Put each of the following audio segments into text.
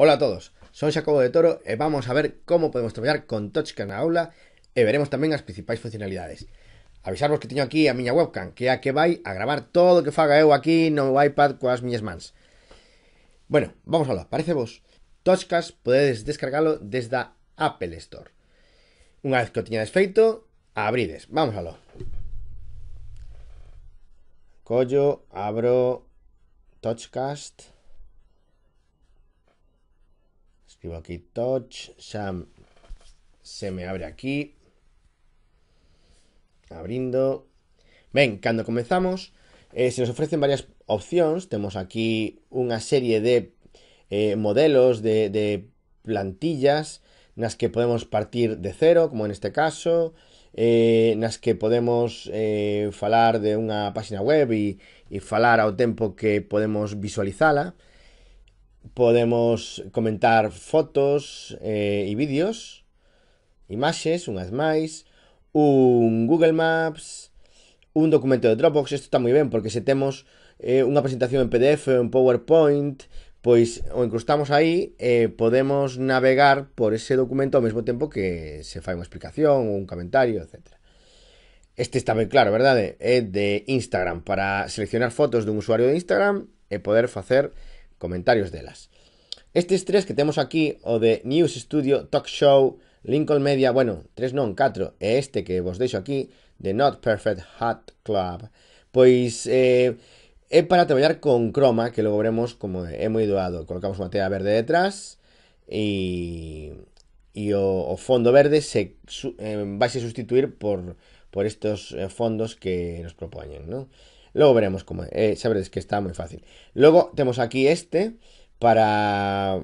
Hola a todos, son Xacobo de Toro e vamos a ver como podemos traballar con TouchCam na aula e veremos tamén as principais funcionalidades. Avisarvos que teño aquí a miña webcam, que é a que vai a gravar todo o que faga eu aquí no meu iPad coas miñas mans. Bueno, vamos a lo, parece vos. TouchCast podedes descargalo desde a Apple Store. Unha vez que o tiñades feito, abrides. Vamos a lo. Collo, abro TouchCast Escribo aquí touch. se me abre aquí. Abriendo. Ven, cuando comenzamos, eh, se nos ofrecen varias opciones. Tenemos aquí una serie de eh, modelos, de, plantillas, en las que podemos partir de cero, como en este caso, eh, en las que podemos falar de una página web y hablar a ao tiempo que podemos visualizarla, podemos comentar fotos eh, e vídeos, imaxes, unhas máis, un Google Maps, un documento de Dropbox, isto está moi ben porque se temos eh, unha presentación en PDF ou en PowerPoint, pois o incrustamos aí e eh, podemos navegar por ese documento ao mesmo tempo que se fai unha explicación un comentario, etc. Este está ben claro, verdade? É de Instagram para seleccionar fotos dun usuario de Instagram e poder facer comentarios delas. Estes tres que temos aquí, o de News Studio, Talk Show, Lincoln Media, bueno, tres non, catro, e este que vos deixo aquí, de Not Perfect Hot Club, pois eh, é para traballar con croma, que logo veremos como é, moi doado. Colocamos unha tela verde detrás e, e o, o fondo verde se su, eh, vai se sustituir por, por estos eh, fondos que nos propoñen, non? Luego veremos cómo. es, eh, sabréis que está muy fácil. Luego tenemos aquí este para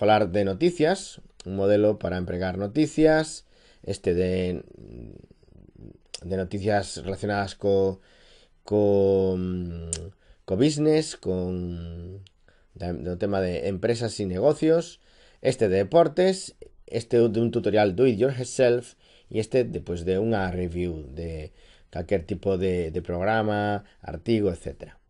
hablar de noticias. Un modelo para empregar noticias. Este de, de noticias relacionadas con, con, mm, business, con, de, tema de empresas y negocios, este de deportes, este de un tutorial do it yourself y este después de una review de, cualquier tipo de, programa, artigo, etc.